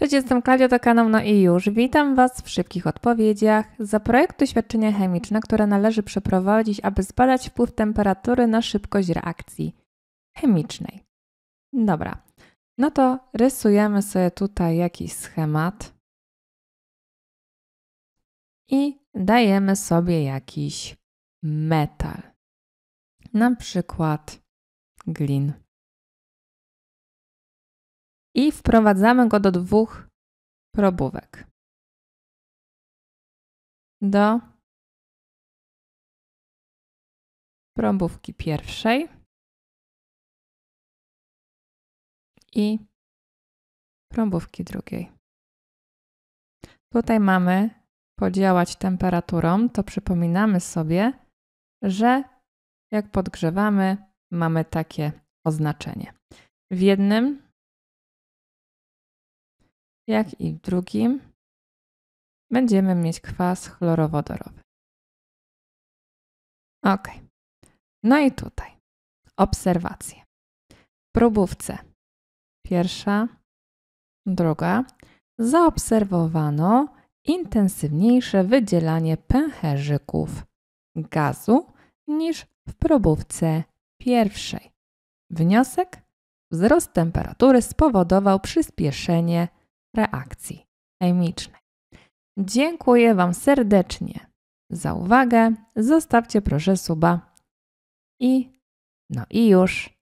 Cześć, jestem Klaudia, to kanał No i już. Witam Was w szybkich odpowiedziach. Za projekt doświadczenia chemiczne, które należy przeprowadzić, aby zbadać wpływ temperatury na szybkość reakcji chemicznej. Dobra, no to rysujemy sobie tutaj jakiś schemat i dajemy sobie jakiś metal. Na przykład glin i wprowadzamy go do dwóch probówek. Do probówki pierwszej i probówki drugiej. Tutaj mamy podziałać temperaturą, to przypominamy sobie, że jak podgrzewamy, mamy takie oznaczenie. W jednym jak i w drugim będziemy mieć kwas chlorowodorowy. Ok. No i tutaj obserwacje. W próbówce pierwsza, druga zaobserwowano intensywniejsze wydzielanie pęcherzyków gazu niż w probówce pierwszej. Wniosek? Wzrost temperatury spowodował przyspieszenie reakcji chemicznej. Dziękuję Wam serdecznie za uwagę. Zostawcie proszę suba i no i już.